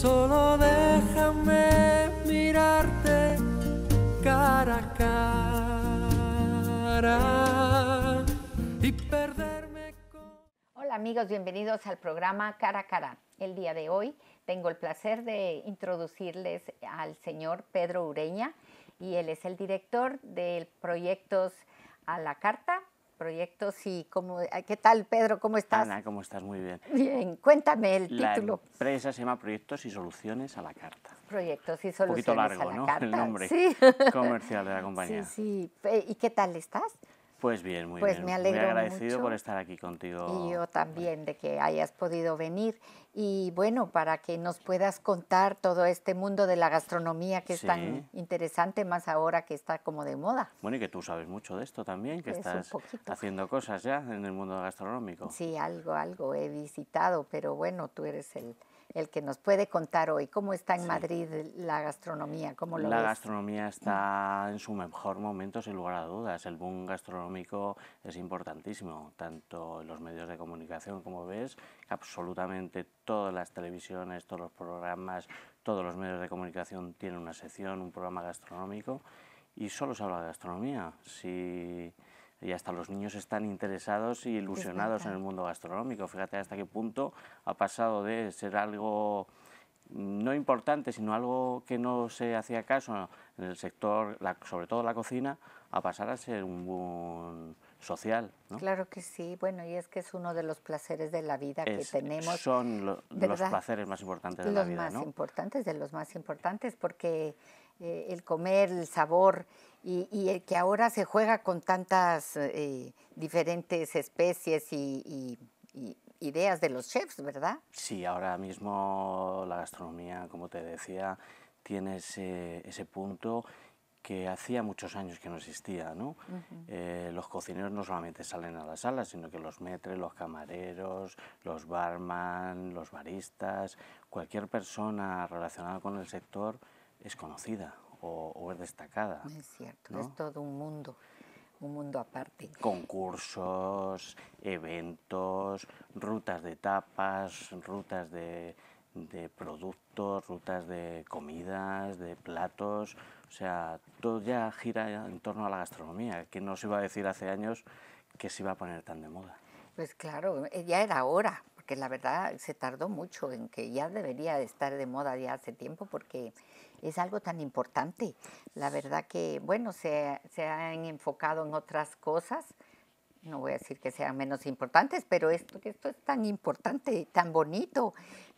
Solo déjame mirarte cara a cara y perderme con... Hola amigos, bienvenidos al programa Cara a Cara. El día de hoy tengo el placer de introducirles al señor Pedro Ureña y él es el director de proyectos a la carta proyectos y cómo, ah, ¿qué tal Pedro? ¿Cómo estás? Ana, ¿cómo estás? Muy bien. Bien, cuéntame el título. La empresa se llama Proyectos y Soluciones a la Carta. Proyectos y Soluciones a la Carta. Un poquito largo, ¿no? El nombre comercial de la compañía. sí. ¿Y qué tal estás? Pues bien, muy pues bien. Me alegro agradecido por estar aquí contigo. Y yo también de que hayas podido venir. Y bueno, para que nos puedas contar todo este mundo de la gastronomía que es tan interesante, más ahora que está como de moda. Bueno, y que tú sabes mucho de esto también, que estás haciendo cosas ya en el mundo gastronómico. Sí, algo, algo he visitado, pero bueno, tú eres el el que nos puede contar hoy. ¿Cómo está en Madrid la gastronomía? ¿Cómo lo la gastronomía está en su mejor momento, sin lugar a dudas. El boom gastronómico es importantísimo, tanto en los medios de comunicación como ves, absolutamente todas las televisiones, todos los programas, todos los medios de comunicación tienen una sección, un programa gastronómico y solo se habla de gastronomía. Si y hasta los niños están interesados y ilusionados en el mundo gastronómico. Fíjate hasta qué punto ha pasado de ser algo no importante, sino algo que no se hacía caso en el sector, sobre todo la cocina, a pasar a ser un social. Claro que sí, bueno, y es que es uno de los placeres de la vida que tenemos. Son los placeres más importantes de la vida. importantes, de los más importantes, porque eh, el comer, el sabor, y, y, que ahora se juega con tantas eh, diferentes especies y, ideas de los chefs, ¿verdad? Sí, ahora mismo la gastronomía, como te decía, tiene ese, punto que hacía muchos años que no existía, ¿no? Eh, los cocineros no solamente salen a la sala, sino que los metres, los camareros, los barman, los baristas, cualquier persona relacionada con el sector es conocida o, es destacada. Es cierto, es todo un mundo, un mundo aparte. Concursos, eventos, rutas de tapas, rutas de, productos, rutas de comidas, de platos, o sea, todo ya gira en torno a la gastronomía, que no se iba a decir hace años que se iba a poner tan de moda. Pues claro, eh, ya era hora, porque la verdad se tardó mucho en que ya debería estar de moda ya hace tiempo, porque es algo tan importante. La verdad que, bueno, se, han enfocado en otras cosas, no voy a decir que sean menos importantes, pero esto, esto es tan importante, tan bonito,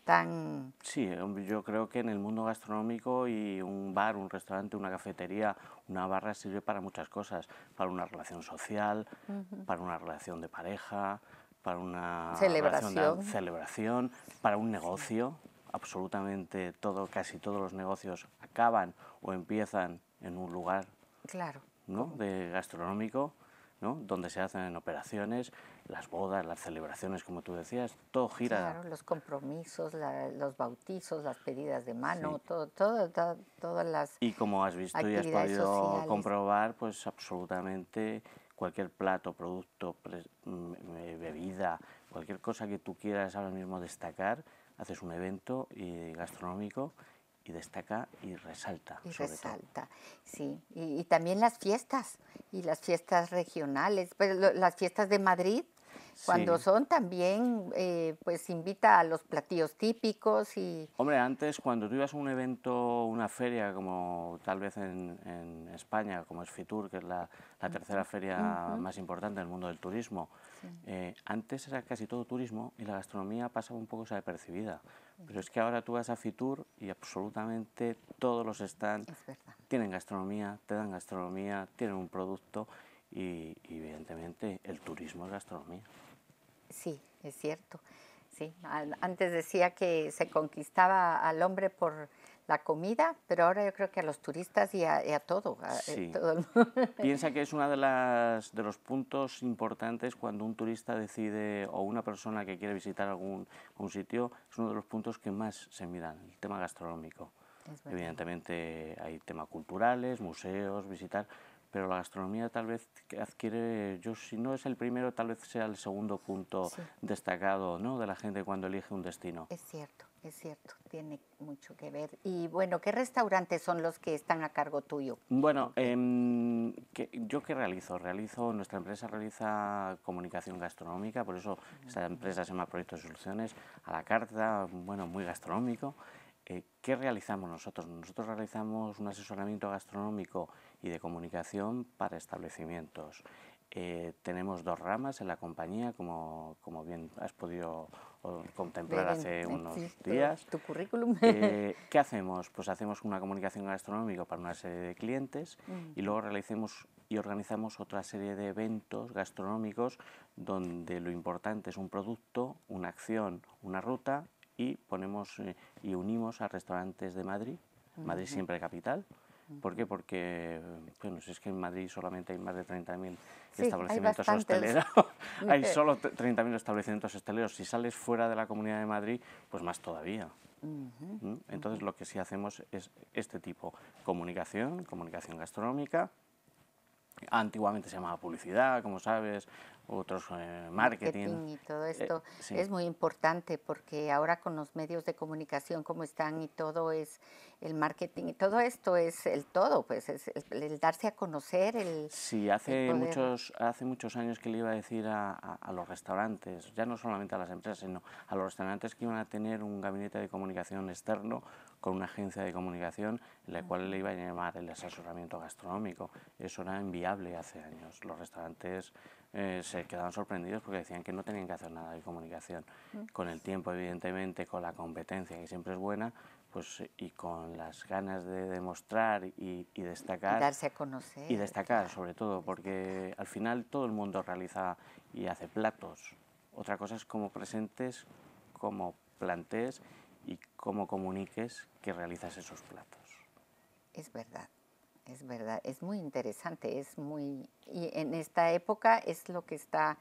tan... Sí, yo creo que en el mundo gastronómico y un bar, un restaurante, una cafetería, una barra sirve para muchas cosas, para una relación social, para una relación de pareja, para una celebración, celebración para un negocio absolutamente todo, casi todos los negocios acaban o empiezan en un lugar claro. ¿no? de gastronómico, ¿no? donde se hacen operaciones, las bodas, las celebraciones, como tú decías, todo gira. Claro, los compromisos, los bautizos, las pedidas de mano, todo, todas las. Y como has visto y has podido comprobar, pues absolutamente cualquier plato, producto, mm, eh, bebida, cualquier cosa que tú quieras ahora mismo destacar, haces un evento eh, gastronómico y destaca y resalta. Y resalta, sí. Y, también las fiestas, y las fiestas regionales, pues las fiestas de Madrid, cuando son también, eh, pues invita a los platillos típicos y... Hombre, antes cuando tú ibas a un evento, una feria, como tal vez en, España, como es Fitur, que es la, tercera feria más importante del mundo del turismo, eh, antes era casi todo turismo y la gastronomía pasaba un poco desapercibida. Pero es que ahora tú vas a Fitur y absolutamente todos los stands tienen gastronomía, te dan gastronomía, tienen un producto y evidentemente el turismo es gastronomía. Sí, es cierto. antes decía que se conquistaba al hombre por la comida, pero ahora yo creo que a los turistas y a, todo. Eh, Piensa que es uno de, de los puntos importantes cuando un turista decide o una persona que quiere visitar algún sitio, es uno de los puntos que más se miran, el tema gastronómico. Evidentemente hay temas culturales, museos, visitar, pero la gastronomía tal vez adquiere, yo si no es el primero, tal vez sea el segundo punto destacado de la gente cuando elige un destino. Es cierto, es cierto, tiene mucho que ver. Y bueno, ¿qué restaurantes son los que están a cargo tuyo? Bueno, em, ¿yo qué realizo? Realizo, nuestra empresa realiza comunicación gastronómica, por eso esta empresa se llama Proyectos de Soluciones, a la carta, bueno, muy gastronómico. Eh, ¿Qué realizamos nosotros? Nosotros realizamos un asesoramiento gastronómico y de comunicación para establecimientos. Eh, tenemos dos ramas en la compañía, como, como bien has podido contemplar hace unos días. Tu currículum. Eh, ¿Qué hacemos? Pues hacemos una comunicación gastronómica para una serie de clientes y luego realizamos y organizamos otra serie de eventos gastronómicos donde lo importante es un producto, una acción, una ruta y ponemos eh, y unimos a restaurantes de Madrid, Madrid siempre capital, ¿Por qué? Porque, bueno, si es que en Madrid solamente hay más de 30.000 establecimientos hosteleros, hay solo 30.000 establecimientos hosteleros. Si sales fuera de la Comunidad de Madrid, pues más todavía. ¿Mm? Entonces lo que sí hacemos es este tipo, comunicación, comunicación gastronómica, antiguamente se llamaba publicidad, como sabes, otros eh, marketing. y todo eh, esto es muy importante porque ahora con los medios de comunicación como están y todo es el marketing y todo esto es el todo, pues es el, darse a conocer. El, sí, hace, muchos, hace muchos años que le iba a decir a, los restaurantes, ya no solamente a las empresas, sino a los restaurantes que iban a tener un gabinete de comunicación externo con una agencia de comunicación en la cual le iba a llamar el asesoramiento gastronómico. Eso era inviable hace años. Los restaurantes eh, se quedaban sorprendidos porque decían que no tenían que hacer nada de comunicación. Mm. Con el tiempo, evidentemente, con la competencia, que siempre es buena, pues, y con las ganas de demostrar y, destacar. Y darse a conocer. Y destacar, sobre todo, porque al final todo el mundo realiza y hace platos. Otra cosa es cómo presentes, cómo plantees y cómo comuniques que realizas esos platos. Es verdad. Es verdad, es muy interesante, es muy... Y en esta época es lo que está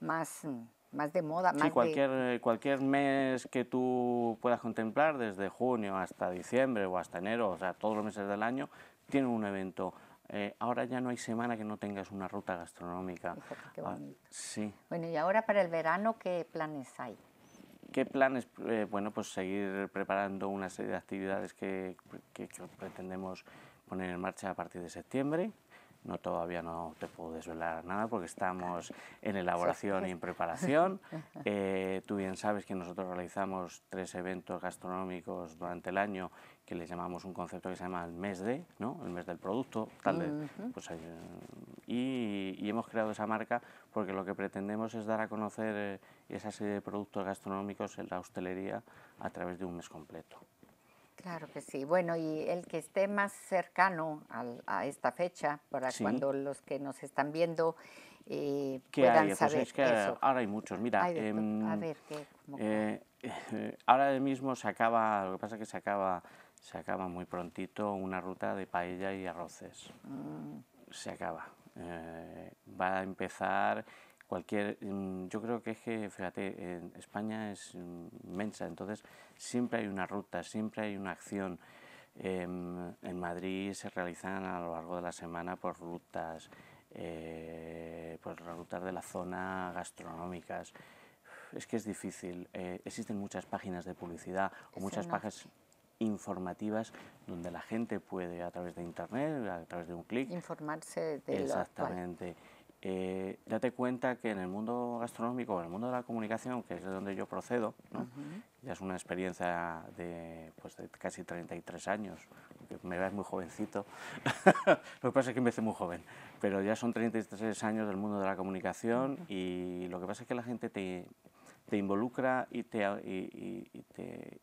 más, más de moda. sí, cualquier, eh, cualquier mes que tú puedas contemplar, desde junio hasta diciembre o hasta enero, o sea, todos los meses del año, tiene un evento. Eh, ahora ya no hay semana que no tengas una ruta gastronómica. qué ah, bonito. sí. Bueno, y ahora para el verano, ¿qué planes hay? ¿Qué planes? Eh, bueno, pues seguir preparando una serie de actividades que pretendemos poner en marcha a partir de septiembre. No todavía no te puedo desvelar nada porque estamos en elaboración y en preparación. Eh, tú bien sabes que nosotros realizamos tres eventos gastronómicos durante el año que les llamamos un concepto que se llama el mes de, ¿no? El mes del producto, tal pues, eh, y, hemos creado esa marca porque lo que pretendemos es dar a conocer eh, esa serie de productos gastronómicos en la hostelería a través de un mes completo. Claro que sí. Bueno, y el que esté más cercano a esta fecha, para cuando los que nos están viendo eh, puedan saber que Ahora hay muchos. Mira, a em, ver, ¿qué? Eh, eh, ahora mismo se acaba, lo que pasa es que se acaba, se acaba muy prontito una ruta de paella y arroces. Mm. Se acaba. Eh, va a empezar cualquier, mm, yo creo que es que, fíjate, en España es mm, inmensa, entonces siempre hay una ruta, siempre hay una acción. Em, en Madrid se realizan a lo largo de la semana por pues, rutas, eh, por pues, rutas de la zona gastronómicas. Es que es difícil. Eh, existen muchas páginas de publicidad o muchas páginas informativas donde la gente puede a través de internet, a través de un clic, informarse de exactamente. Eh, date cuenta que en el mundo gastronómico, en el mundo de la comunicación, que es de donde yo procedo, ya es una experiencia de, pues, casi 33 años, me ves muy jovencito, lo que pasa es que empecé muy joven, pero ya son 33 años del mundo de la comunicación y lo que pasa es que la gente te, te involucra y te, y, te,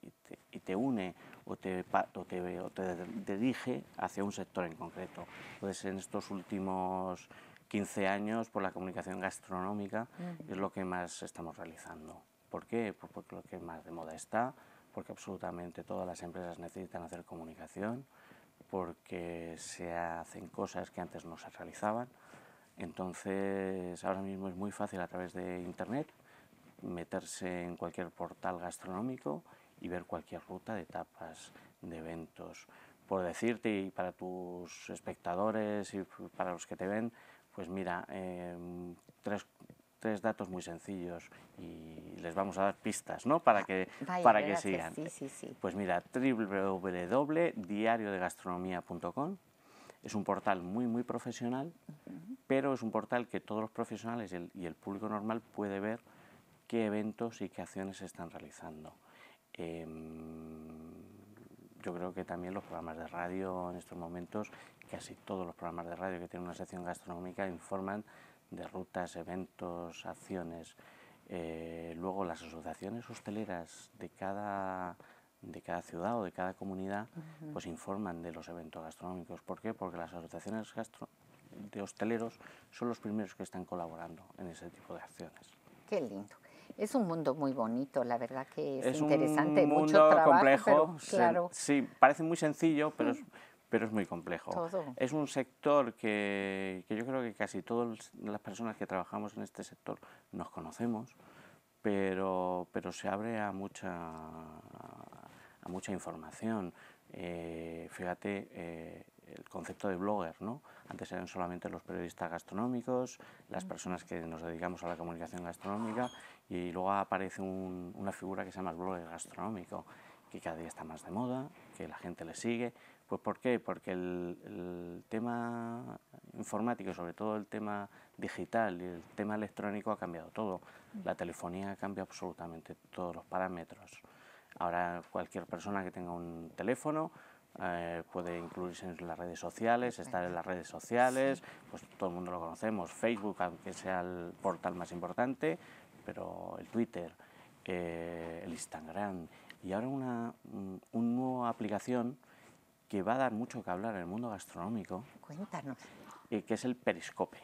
te, une o te, o te, o te dirige hacia un sector en concreto. Entonces, pues en estos últimos 15 años por la comunicación gastronómica, es lo que más estamos realizando. ¿Por qué? Pues porque lo que más de moda está, porque absolutamente todas las empresas necesitan hacer comunicación, porque se hacen cosas que antes no se realizaban. Entonces, ahora mismo es muy fácil a través de Internet meterse en cualquier portal gastronómico y ver cualquier ruta de etapas, de eventos. Por decirte, y para tus espectadores y para los que te ven, pues mira, em, tres, datos muy sencillos y les vamos a dar pistas, ¿no? Para que, ah, para que sigan. Pues mira, www.diariodegastronomía.com es un portal muy, muy profesional, pero es un portal que todos los profesionales y el, público normal puede ver qué eventos y qué acciones se están realizando. Em, yo creo que también los programas de radio en estos momentos casi todos los programas de radio que tienen una sección gastronómica informan de rutas, eventos, acciones. Eh, luego las asociaciones hosteleras de cada, de cada ciudad o de cada comunidad pues informan de los eventos gastronómicos. ¿Por qué? Porque las asociaciones de hosteleros son los primeros que están colaborando en ese tipo de acciones. Qué lindo. Es un mundo muy bonito, la verdad que es, interesante, mucho trabajo, complejo, claro. Sí, parece muy sencillo, pero mm. es pero es muy complejo. Es un sector que, que, yo creo que casi todas las personas que trabajamos en este sector nos conocemos, pero, pero se abre a mucha, a mucha información. Eh, fíjate eh, el concepto de blogger, ¿no? Antes eran solamente los periodistas gastronómicos, las personas que nos dedicamos a la comunicación gastronómica, y luego aparece una figura que se llama blogger gastronómico, que cada día está más de moda, que la gente le sigue, pues ¿por qué? Porque el, tema informático, sobre todo el tema digital y el tema electrónico ha cambiado todo. Mm. La telefonía cambia absolutamente todos los parámetros. Ahora cualquier persona que tenga un teléfono eh, puede incluirse en las redes sociales, estar en las redes sociales, pues todo el mundo lo conocemos, Facebook, aunque sea el portal más importante, pero el Twitter, eh, el Instagram. Y ahora una, mm, una nueva aplicación que va a dar mucho que hablar en el mundo gastronómico. Cuéntanos. que es el periscope.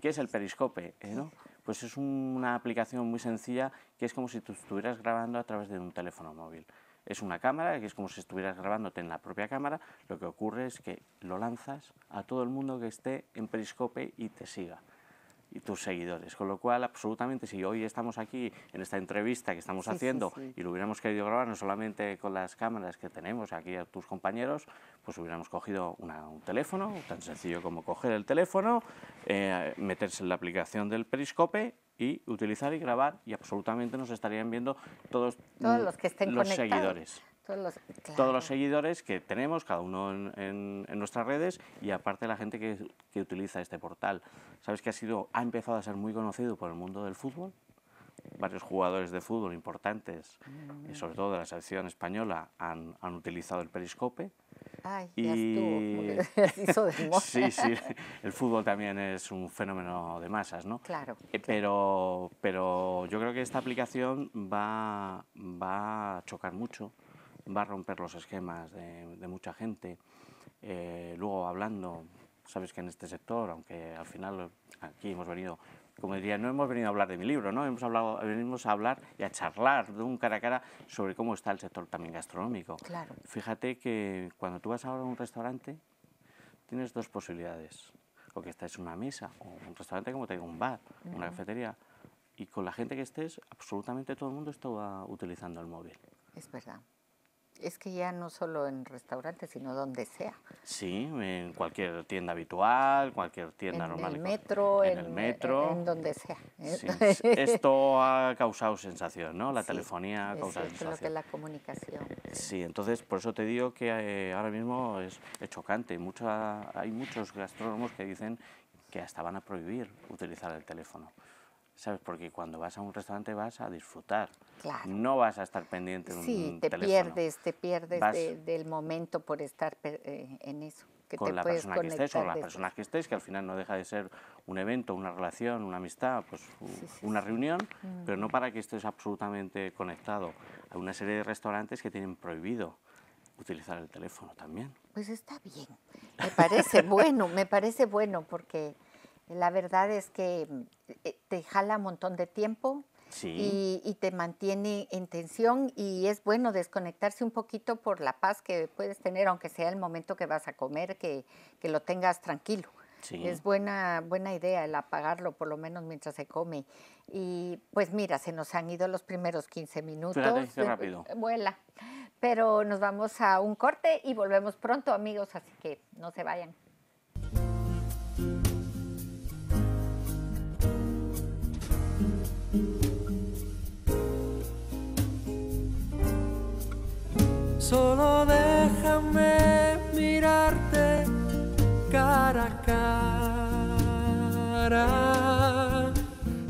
¿Qué es el periscope? Eh, pues es una aplicación muy sencilla que es como si tú estuvieras grabando a través de un teléfono móvil. Es una cámara, que es como si estuvieras grabándote en la propia cámara. Lo que ocurre es que lo lanzas a todo el mundo que esté en periscope y te siga y tus seguidores. Con lo cual, absolutamente, si hoy estamos aquí en esta entrevista que estamos haciendo y lo hubiéramos querido grabar no solamente con las cámaras que tenemos aquí a tus compañeros, pues hubiéramos cogido un teléfono, tan sencillo como coger el teléfono, eh, meterse en la aplicación del periscope y utilizar y grabar y absolutamente nos estarían viendo todos, todos los, que estén los seguidores. Todos los seguidores que tenemos, cada uno en, nuestras redes y aparte la gente que, utiliza este portal. ¿Sabes que ha, sido, ha empezado a ser muy conocido por el mundo del fútbol? Varios jugadores de fútbol importantes, y mm. sobre todo de la selección española, han, han utilizado el periscope. Ay, y... sí, sí, el fútbol también es un fenómeno de masas, ¿no? Eh, claro. pero, pero yo creo que esta aplicación va, va a chocar mucho va a romper los esquemas de, mucha gente. Eh, luego hablando, sabes que en este sector, aunque al final aquí hemos venido, como diría, no hemos venido a hablar de mi libro, ¿no? hemos hablado, venimos a hablar y a charlar de un cara a cara sobre cómo está el sector también gastronómico. Claro. Fíjate que cuando tú vas ahora a un restaurante, tienes dos posibilidades. O que estés en una mesa, o un restaurante como te digo, un bar, una cafetería, y con la gente que estés, absolutamente todo el mundo está utilizando el móvil. Es verdad. Es que ya no solo en restaurantes, sino donde sea. Sí, en cualquier tienda habitual, cualquier tienda en normal. El metro, en, el metro. En, donde sea. Esto ha causado sensación, ¿no? La telefonía ha causado es sensación. lo que la comunicación. Sí, entonces por eso te digo que eh, ahora mismo es, chocante. Mucha, hay muchos gastrónomos que dicen que hasta van a prohibir utilizar el teléfono. ¿sabes? Porque cuando vas a un restaurante vas a disfrutar. No vas a estar pendiente de sí, un te teléfono. pierdes, te pierdes del momento por estar eh, en eso. Que con la persona que estés que estés, que al final no deja de ser un evento, una relación, una amistad, pues una reunión, pero no mm. para que estés absolutamente conectado. Hay una serie de restaurantes que tienen prohibido utilizar el teléfono también. Pues está bien, me parece bueno, me parece bueno porque la verdad es que mm, eh, te jala un montón de tiempo y, te mantiene en tensión y es bueno desconectarse un poquito por la paz que puedes tener, aunque sea el momento que vas a comer, que, lo tengas tranquilo. Es buena, buena idea el apagarlo, por lo menos mientras se come. Y pues mira, se nos han ido los primeros 15 minutos. Eh, vuela. Pero nos vamos a un corte y volvemos pronto, amigos, así que no se vayan. Solo déjame mirarte cara a cara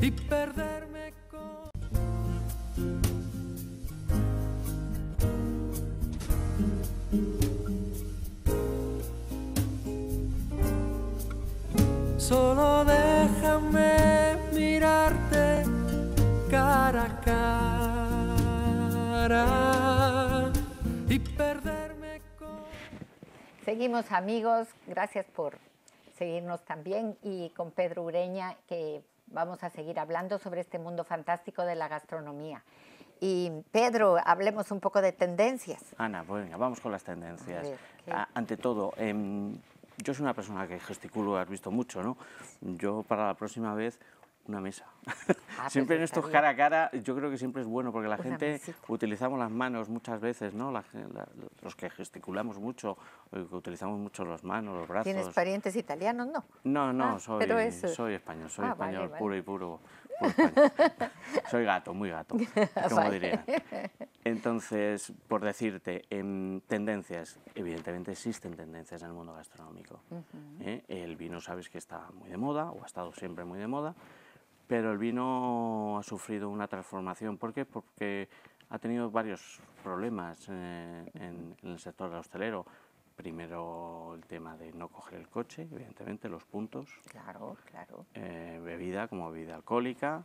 y perderme con... Solo déjame mirarte cara a cara perderme Seguimos amigos, gracias por seguirnos también y con Pedro Ureña que vamos a seguir hablando sobre este mundo fantástico de la gastronomía. Y Pedro, hablemos un poco de tendencias. Ana, bueno, vamos con las tendencias. Ante todo, em, yo soy una persona que gesticulo, has visto mucho, ¿no? Yo para la próxima vez una mesa. Ah, pues siempre en estos cara a cara, yo creo que siempre es bueno, porque la gente utilizamos las manos muchas veces, ¿no? los que gesticulamos mucho, que utilizamos mucho las manos, los brazos. ¿Tienes parientes italianos, no? No, no, ah, soy, soy español, soy ah, español puro y puro. Soy gato, muy gato, como diría. Entonces, por decirte, en tendencias, evidentemente existen tendencias en el mundo gastronómico. ¿eh? El vino sabes que está muy de moda, o ha estado siempre muy de moda, pero el vino ha sufrido una transformación. ¿Por qué? Porque ha tenido varios problemas eh, en, el sector hostelero. Primero el tema de no coger el coche, evidentemente, los puntos. Claro, claro. Eh, bebida como bebida alcohólica,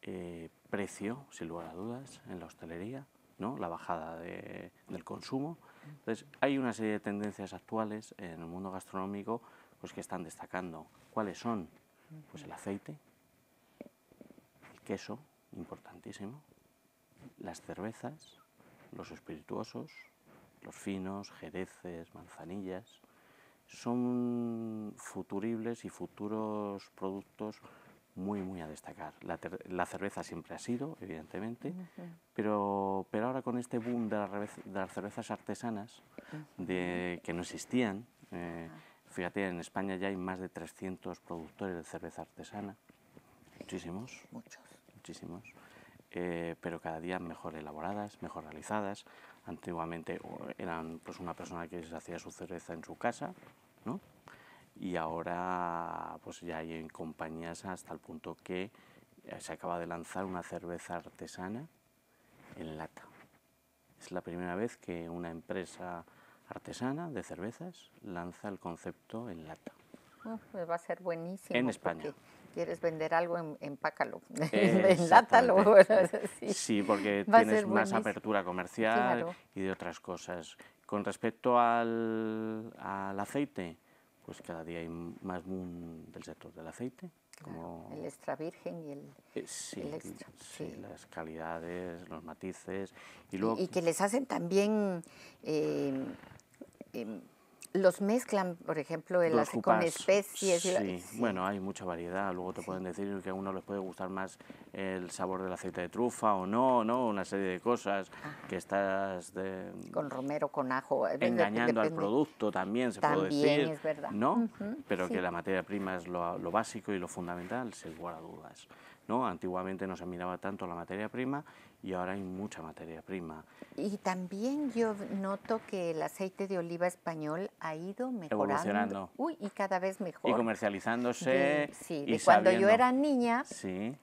eh, precio, sin lugar a dudas, en la hostelería, ¿no? la bajada del consumo. Entonces, hay una serie de tendencias actuales en el mundo gastronómico pues, que están destacando. ¿Cuáles son? Pues el aceite, queso, importantísimo, las cervezas, los espirituosos, los finos, jereces, manzanillas, son futuribles y futuros productos muy, muy a destacar. La, la cerveza siempre ha sido, evidentemente, pero, pero ahora con este boom de, de las cervezas artesanas de, que no existían, eh, ah. fíjate, en España ya hay más de 300 productores de cerveza artesana, muchísimos. Muchos muchísimos, eh, pero cada día mejor elaboradas, mejor realizadas. Antiguamente eran pues, una persona que se hacía su cerveza en su casa, y ahora pues, ya hay en compañías hasta el punto que eh, se acaba de lanzar una cerveza artesana en lata. Es la primera vez que una empresa artesana de cervezas lanza el concepto en lata. Pues va a ser buenísimo. En España quieres vender algo, empácalo, enlátalo. sí. porque tienes más apertura comercial y de otras cosas. Con respecto al, aceite, pues cada día hay más del sector del aceite. El extra virgen y el, eh, extra. las calidades, los matices. Y, luego... que pues les hacen también eh, em, los mezclan, por ejemplo, el con especies. Sí, bueno, hay mucha variedad. Luego te pueden decir que a uno les puede gustar más el sabor del aceite de trufa o no, ¿no? Una serie de cosas ah. que estás... De... Con romero, con ajo... Eh, engañando al producto también, se puede decir. es verdad. ¿No? Pero que la materia prima es lo, básico y lo fundamental, se guarda a dudas. ¿no? Antiguamente no se miraba tanto la materia prima y ahora hay mucha materia prima. Y también yo noto que el aceite de oliva español ha ido mejorando. Evolucionando. Uy, y cada vez mejor. Y comercializándose. De, sí, de cuando yo era niña. Sí.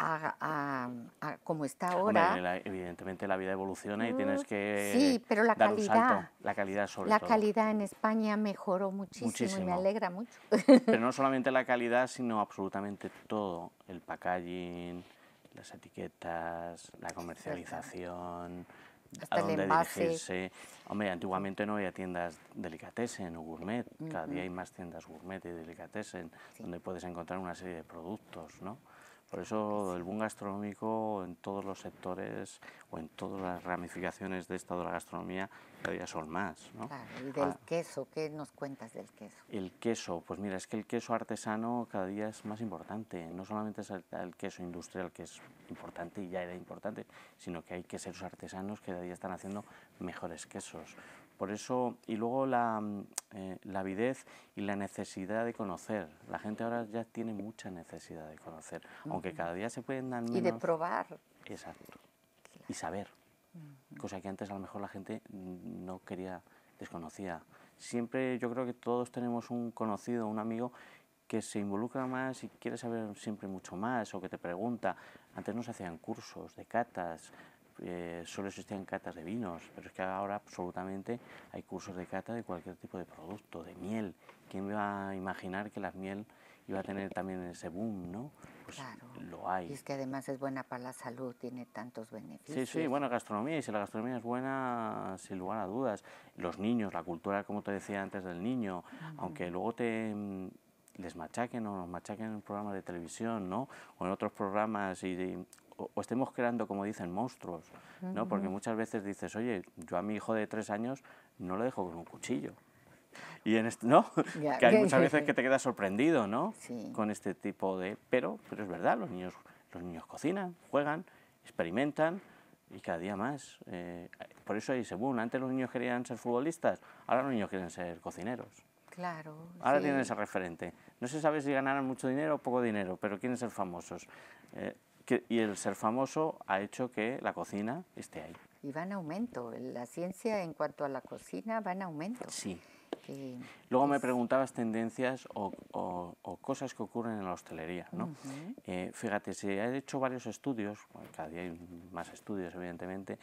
A, como está ahora. evidentemente la vida evoluciona y tienes que sí, pero la dar calidad, salto. La calidad sobre La calidad en España mejoró muchísimo, y me alegra mucho. Pero no solamente la calidad, sino absolutamente todo. El packaging, las etiquetas, la comercialización, a dónde dirigirse. Hombre, antiguamente no había tiendas delicatessen o gourmet, cada día hay más tiendas gourmet y delicatessen, donde puedes encontrar una serie de productos, ¿no? Por eso el boom gastronómico en todos los sectores o en todas las ramificaciones de esta de la gastronomía cada día son más. ¿no? ¿Y del ah. queso? ¿Qué nos cuentas del queso? El queso, pues mira, es que el queso artesano cada día es más importante. No solamente es el, el queso industrial que es importante y ya era importante, sino que hay queseros artesanos que cada día están haciendo mejores quesos. Por eso, y luego la, mm, eh, la avidez y la necesidad de conocer. La gente ahora ya tiene mucha necesidad de conocer, aunque cada día se pueden dar menos. Y de probar. Exacto. Y saber, cosa que antes a lo mejor la gente no quería, desconocía. Siempre yo creo que todos tenemos un conocido, un amigo que se involucra más y quiere saber siempre mucho más o que te pregunta. Antes nos hacían cursos de catas, eh, solo existían catas de vinos, pero es que ahora absolutamente hay cursos de cata de cualquier tipo de producto, de miel. ¿Quién va a imaginar que la miel iba a tener también ese boom, no? Pues claro. lo hay. Y es que además es buena para la salud, tiene tantos beneficios. Sí, sí, bueno, gastronomía, y si la gastronomía es buena, sin lugar a dudas. Los niños, la cultura, como te decía antes, del niño, aunque luego te mm, les machaquen o nos machaquen en programas de televisión, ¿no? O en otros programas y o, estemos creando, como dicen, monstruos, ¿no? Porque muchas veces dices, oye, yo a mi hijo de tres años no lo dejo con un cuchillo. Y en este, ¿no? que hay muchas veces que te quedas sorprendido, ¿no? Con este tipo de... Pero, pero es verdad, los niños, los niños cocinan, juegan, experimentan y cada día más. Eh, por eso hay según, antes los niños querían ser futbolistas, ahora los niños quieren ser cocineros. Claro. Ahora tienen ese referente. No se sabe si ganarán mucho dinero o poco dinero, pero quieren ser famosos. Eh, y el ser famoso ha hecho que la cocina esté ahí. Y va en aumento, la ciencia en cuanto a la cocina va en aumento. Sí. Eh, Luego me preguntabas tendencias o, cosas que ocurren en la hostelería. ¿no? Eh, fíjate, se han hecho varios estudios, cada día hay más estudios evidentemente,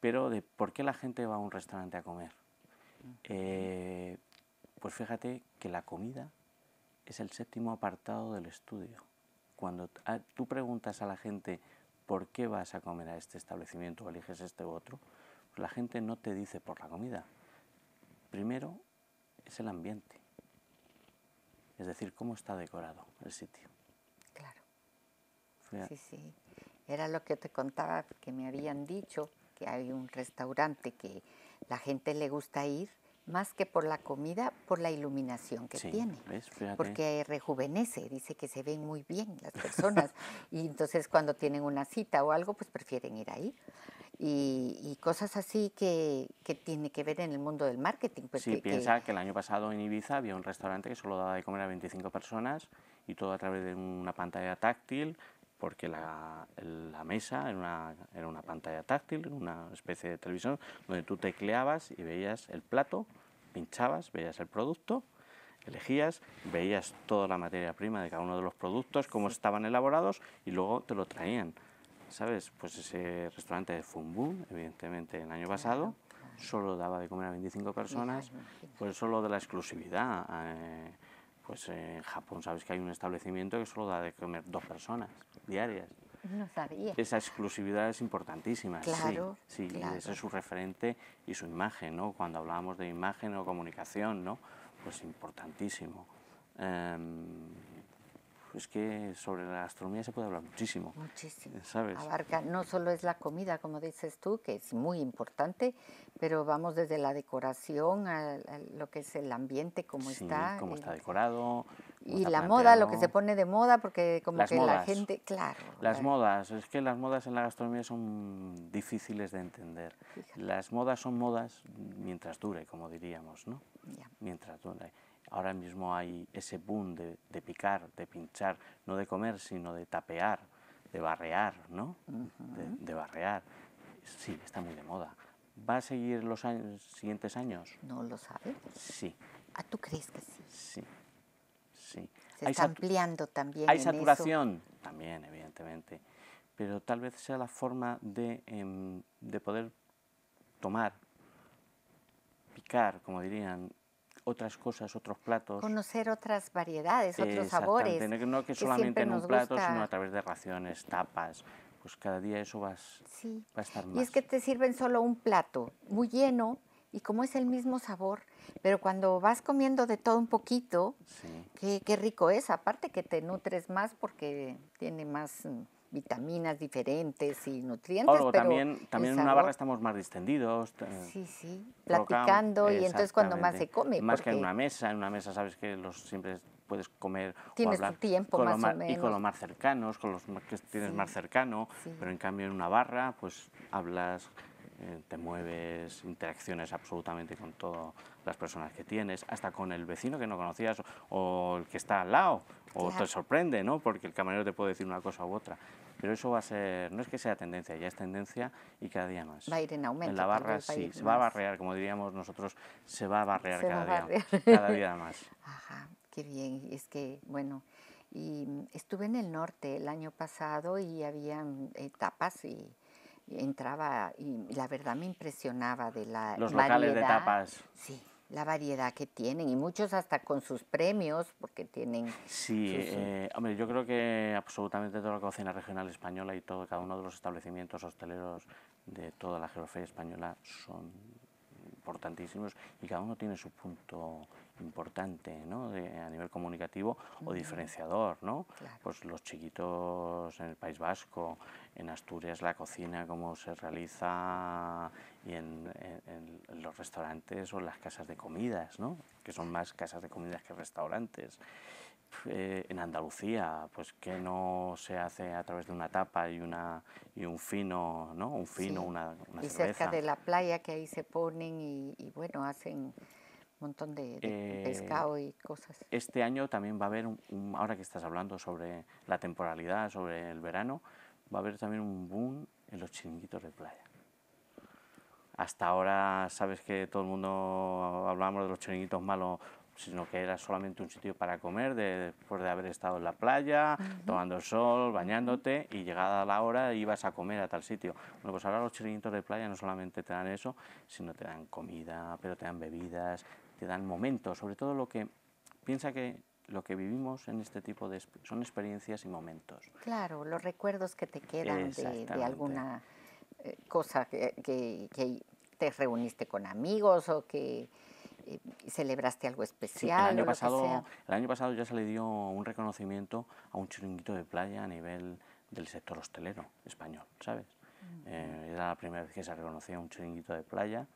pero de por qué la gente va a un restaurante a comer. Eh, pues fíjate que la comida es el séptimo apartado del estudio cuando ah, tú preguntas a la gente por qué vas a comer a este establecimiento o eliges este u otro, pues la gente no te dice por la comida. Primero es el ambiente, es decir, cómo está decorado el sitio. Claro. Sí, sí. Era lo que te contaba, que me habían dicho que hay un restaurante que la gente le gusta ir más que por la comida, por la iluminación que tiene. Porque rejuvenece, dice que se ven muy bien las personas. y entonces cuando tienen una cita o algo, pues prefieren ir ahí. Y, cosas así que, tiene que ver en el mundo del marketing. Pues sí, piensa que... el año pasado en Ibiza había un restaurante que solo daba de comer a 25 personas y todo a través de una pantalla táctil, porque la, mesa era una, era una, pantalla táctil, una especie de televisión, donde tú tecleabas y veías el plato pinchabas, veías el producto, elegías, veías toda la materia prima de cada uno de los productos, cómo estaban elaborados y luego te lo traían. ¿Sabes? Pues ese restaurante de Fumbu, evidentemente el año pasado, solo daba de comer a 25 personas, pues solo de la exclusividad. Eh, pues en Japón sabes que hay un establecimiento que solo da de comer dos personas diarias. No Esa exclusividad es importantísima, sí, sí ese es su referente y su imagen, ¿no? Cuando hablábamos de imagen o comunicación, ¿no? Pues importantísimo. Em, es que sobre la astronomía se puede hablar muchísimo. Muchísimo. Abarca, no solo es la comida, como dices tú, que es muy importante, pero vamos desde la decoración a, lo que es el ambiente, cómo sí, está. Cómo está decorado, y la moda, lo que se pone de moda, porque como que la gente, claro. Las eh. modas, es que las modas en la gastronomía son difíciles de entender. Las modas son modas mientras dure, como diríamos, ¿no? Ya. Mientras dure. Ahora mismo hay ese boom de, picar, de pinchar, no de comer, sino de tapear, de barrear, ¿no? de, barrear. Sí, está muy de moda. ¿Va a seguir los siguientes años? No lo sabes. Sí. ¿A ah, tú crees que sí? Sí. Sí. Se está ampliando también. Hay saturación también, evidentemente, pero tal vez sea la forma de, em, de poder tomar, picar, como dirían, otras cosas, otros platos. Conocer otras variedades, otros sabores. No que, que solamente en un plato, sino a través de raciones, tapas. Pues cada día eso vas. va, a estar más. Y es que te sirven solo un plato, muy lleno, y como es el mismo sabor, pero cuando vas comiendo de todo un poquito, qué, rico es. Aparte que te nutres más porque tiene más mm, vitaminas diferentes y nutrientes. también, en una barra estamos más distendidos. Eh, sí, sí, platicando y entonces cuando más se come. Más que en una mesa, en una mesa sabes que los siempre puedes comer tienes o hablar tiempo, más, o menos. y con los más cercanos, con los que tienes más cercano, pero en cambio en una barra pues hablas eh, te mueves, interacciones absolutamente con todas las personas que tienes, hasta con el vecino que no conocías o el que está al lado, o te sorprende, ¿no? Porque el camarero te puede decir una cosa u otra. Pero eso va a ser, no es que sea tendencia, ya es tendencia y cada día más. Va a ir en aumento. En la barra sí, se va a barrear, como diríamos nosotros, se va a barrear, cada, Día, cada día más. Ajá, qué bien, es que, bueno y estuve en el norte el año pasado y había etapas y entraba y la verdad me impresionaba de la variedad. Sí, la variedad que tienen y muchos hasta con sus premios porque tienen... Sí, eh, hombre, yo creo que absolutamente toda la cocina regional española y todo cada uno de los establecimientos hosteleros de toda la geografía española son importantísimos y cada uno tiene su punto importante ¿no? a nivel comunicativo o diferenciador. ¿no? Pues los chiquitos en el País Vasco, en Asturias la cocina, cómo se realiza y en, los restaurantes o las casas de comidas, ¿no? que son más casas de comidas que restaurantes. Eh, en Andalucía, pues que no se hace a través de una tapa y una y un fino, ¿no? Un fino, una, y cerca de la playa que ahí se ponen y, y bueno, hacen montón de, eh, pescado y cosas. Este año también va a haber, un, ahora que estás hablando sobre la temporalidad, sobre el verano, va a haber también un boom en los chiringuitos de playa. Hasta ahora sabes que todo el mundo hablábamos de los chiringuitos malos, sino que era solamente un sitio para comer después de haber estado en la playa, tomando el sol, bañándote y llegada la hora ibas a comer a tal sitio. Bueno, pues ahora los chiringuitos de playa no solamente te dan eso, sino te dan comida, pero te dan bebidas, te dan momentos, sobre todo lo que piensa que lo que vivimos en este tipo de son experiencias y momentos. Claro, los recuerdos que te quedan de, alguna eh, cosa que, te reuniste con amigos o que eh, celebraste algo especial. el, año pasado, ya se le dio un reconocimiento a un chiringuito de playa a nivel del sector hostelero español, ¿sabes? Mm. Eh, era la primera vez que se reconocía un chiringuito de playa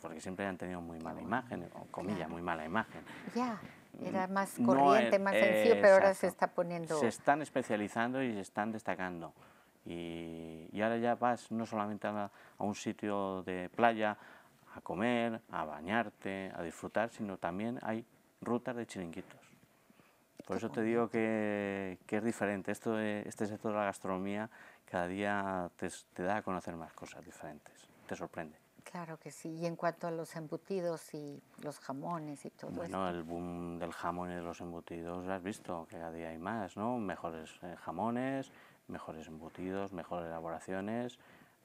porque, siempre han tenido muy mala imagen, o comillas, muy mala imagen. Ya, era mm, más corriente, más sencillo, pero ahora se está poniendo... Se están especializando y se están destacando. Y, ahora ya vas no solamente a, un sitio de playa a comer, a bañarte, a disfrutar, sino también hay rutas de chiringuitos. Por eso te digo que, es diferente. Esto, este sector de la gastronomía cada día te, te da a conocer más cosas diferentes. Te sorprende. Claro que sí. Y en cuanto a los embutidos y los jamones y todo eso. Bueno, el boom del jamón y de los embutidos has visto, que cada día hay más, ¿no? Mejores eh, jamones, mejores embutidos, mejores elaboraciones,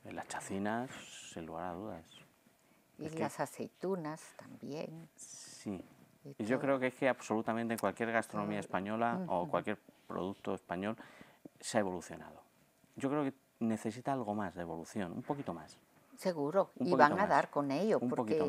eh, las chacinas, sin lugar a dudas. Y las aceitunas también. Sí. Y, yo creo que es que absolutamente en cualquier gastronomía española o cualquier producto español se ha evolucionado. Yo creo que necesita algo más de evolución, un poquito más. Seguro, y van a dar con ello, porque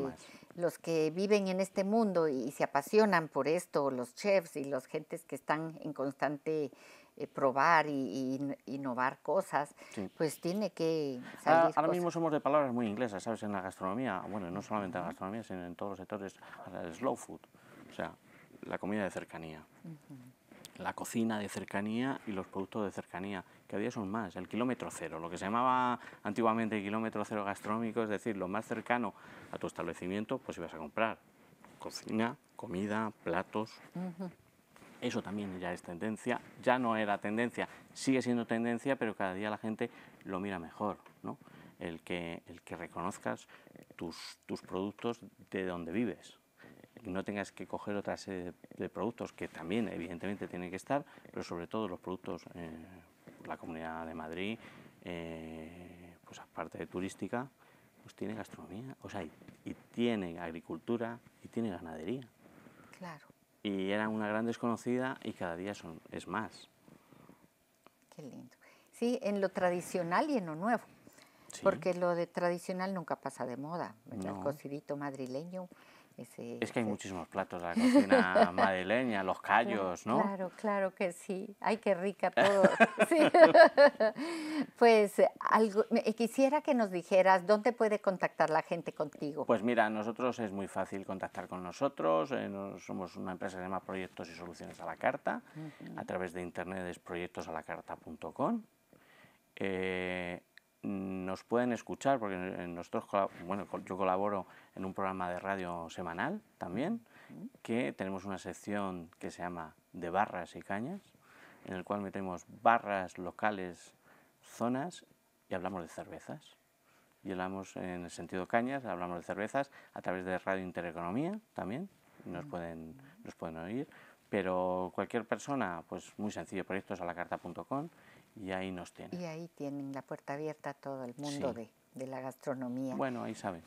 los que viven en este mundo y se apasionan por esto, los chefs y los gentes que están en constante eh, probar y, innovar cosas, pues tiene que Ahora, mismo somos de palabras muy inglesas, ¿sabes? En la gastronomía, bueno, no solamente en la gastronomía, sino en todos los sectores, el slow food, o sea, la comida de cercanía. La cocina de cercanía y los productos de cercanía cada día son más, el kilómetro cero, lo que se llamaba antiguamente kilómetro cero gastronómico, es decir, lo más cercano a tu establecimiento, pues ibas a comprar cocina, comida, platos. Eso también ya es tendencia, ya no era tendencia, sigue siendo tendencia, pero cada día la gente lo mira mejor, El que, el que reconozcas tus, tus productos de donde vives, no tengas que coger otra serie de, productos que también evidentemente tienen que estar, pero sobre todo los productos eh, la Comunidad de Madrid, eh, pues aparte de turística, pues tiene gastronomía, o sea, y, tiene agricultura y tiene ganadería. Claro. Y era una gran desconocida y cada día son, es más. Qué lindo. Sí, en lo tradicional y en lo nuevo. Porque lo de tradicional nunca pasa de moda, El cocidito madrileño es que hay muchísimos platos en la cocina madrileña, los callos, ¿no? Claro, claro que sí. Ay, qué rica todo. pues algo, eh, quisiera que nos dijeras dónde puede contactar la gente contigo. Pues mira, nosotros es muy fácil contactar con nosotros. Eh, somos una empresa que se llama Proyectos y Soluciones a la Carta. A través de internet es proyectosalacarta.com. Eh, nos pueden escuchar, porque nosotros, bueno, yo colaboro en un programa de radio semanal también, que tenemos una sección que se llama de barras y cañas, en el cual metemos barras locales, zonas y hablamos de cervezas. Y hablamos en el sentido cañas, hablamos de cervezas a través de Radio Intereconomía también, nos pueden, oír, pero cualquier persona, pues muy sencillo, proyectos a la y ahí nos tienen. Y ahí tienen la puerta abierta a todo el mundo de, la gastronomía. Bueno, ahí saben.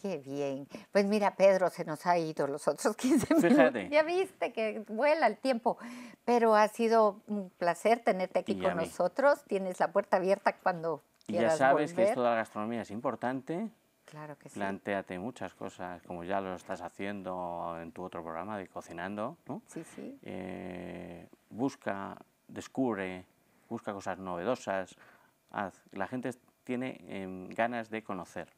Qué bien. Pues mira, Pedro, se nos ha ido los otros 15 minutos. Fíjate. Ya viste que vuela el tiempo. Pero ha sido un placer tenerte aquí con nosotros. Tienes la puerta abierta cuando y ya sabes que esto de la gastronomía es importante. Claro que sí. Plantéate muchas cosas, como ya lo estás haciendo en tu otro programa de Cocinando. Sí, sí. Eh, busca, descubre, busca cosas novedosas, La gente tiene em, ganas de conocer.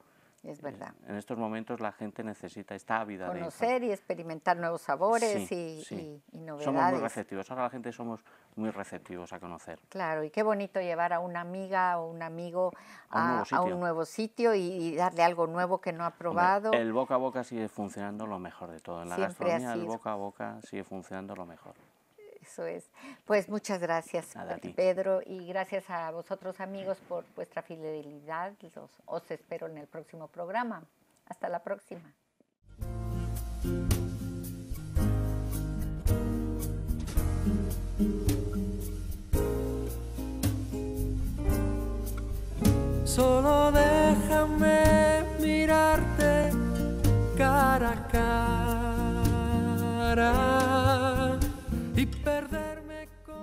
Es eh, verdad. En estos momentos la gente necesita, está ávida de... Conocer y experimentar nuevos sabores y, novedades. Somos muy receptivos, ahora la gente somos muy receptivos a conocer. Claro, y qué bonito llevar a una amiga o un amigo a, un, nuevo sitio, y, darle algo nuevo que no ha probado. el boca a boca sigue funcionando lo mejor de todo. En la gastronomía el boca a boca sigue funcionando lo mejor. Eso es. Pues muchas gracias, ti Pedro, y gracias a vosotros amigos por vuestra fidelidad. Los, os espero en el próximo programa. Hasta la próxima. Solo déjame mirarte cara a cara. y